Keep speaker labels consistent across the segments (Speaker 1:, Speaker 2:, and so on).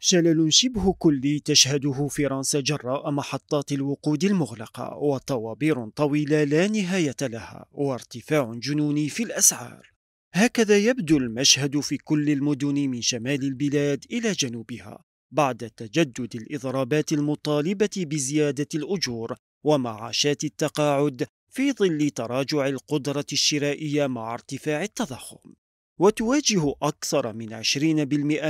Speaker 1: شلل شبه كلي تشهده فرنسا جراء محطات الوقود المغلقة وطوابير طويلة لا نهاية لها وارتفاع جنوني في الأسعار هكذا يبدو المشهد في كل المدن من شمال البلاد إلى جنوبها بعد تجدد الإضرابات المطالبة بزيادة الأجور ومعاشات التقاعد في ظل تراجع القدرة الشرائية مع ارتفاع التضخم وتواجه أكثر من 20%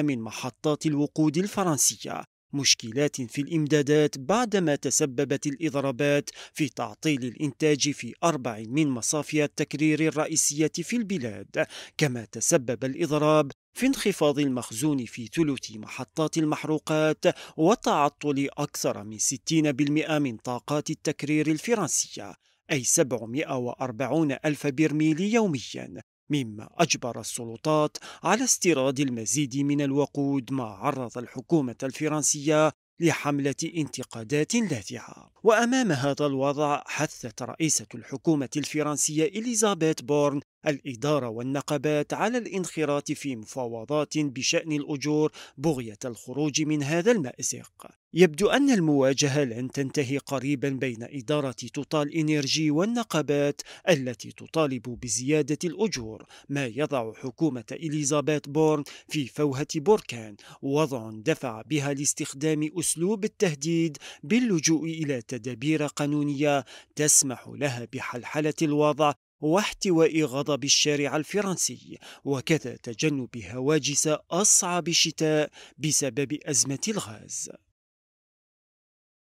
Speaker 1: من محطات الوقود الفرنسية مشكلات في الإمدادات بعدما تسببت الإضرابات في تعطيل الإنتاج في أربع من مصافي التكرير الرئيسية في البلاد، كما تسبب الإضراب في انخفاض المخزون في ثلث محطات المحروقات وتعطل أكثر من 60% من طاقات التكرير الفرنسية، أي 740 ألف برميل يومياً مما أجبر السلطات على استيراد المزيد من الوقود ما عرض الحكومة الفرنسية لحملة انتقادات لاذعة وأمام هذا الوضع حثت رئيسة الحكومة الفرنسية إليزابيث بورن الإدارة والنقابات على الانخراط في مفاوضات بشأن الأجور بغية الخروج من هذا المأزق. يبدو أن المواجهة لن تنتهي قريبا بين إدارة توتال إنرجي والنقابات التي تطالب بزيادة الأجور، ما يضع حكومة إليزابيث بورن في فوهة بركان، وضع دفع بها لاستخدام أسلوب التهديد باللجوء إلى تدابير قانونية تسمح لها بحلحلة الوضع واحتواء غضب الشارع الفرنسي وكذا تجنب هواجس أصعب الشتاء بسبب أزمة الغاز